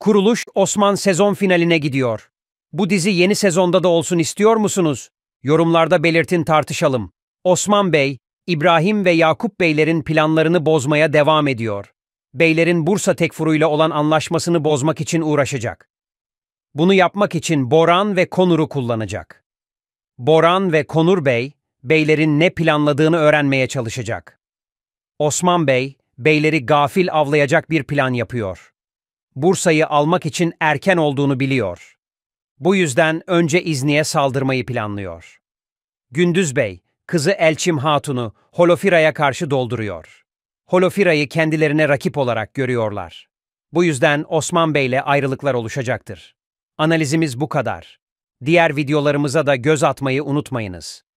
Kuruluş Osman sezon finaline gidiyor. Bu dizi yeni sezonda da olsun istiyor musunuz? Yorumlarda belirtin tartışalım. Osman Bey, İbrahim ve Yakup Beylerin planlarını bozmaya devam ediyor. Beylerin Bursa Tekfuru'yla olan anlaşmasını bozmak için uğraşacak. Bunu yapmak için Boran ve Konur'u kullanacak. Boran ve Konur Bey, beylerin ne planladığını öğrenmeye çalışacak. Osman Bey, beyleri gafil avlayacak bir plan yapıyor. Bursa'yı almak için erken olduğunu biliyor. Bu yüzden önce İzni'ye saldırmayı planlıyor. Gündüz Bey, kızı Elçim Hatun'u Holofira'ya karşı dolduruyor. Holofira'yı kendilerine rakip olarak görüyorlar. Bu yüzden Osman Bey'le ayrılıklar oluşacaktır. Analizimiz bu kadar. Diğer videolarımıza da göz atmayı unutmayınız.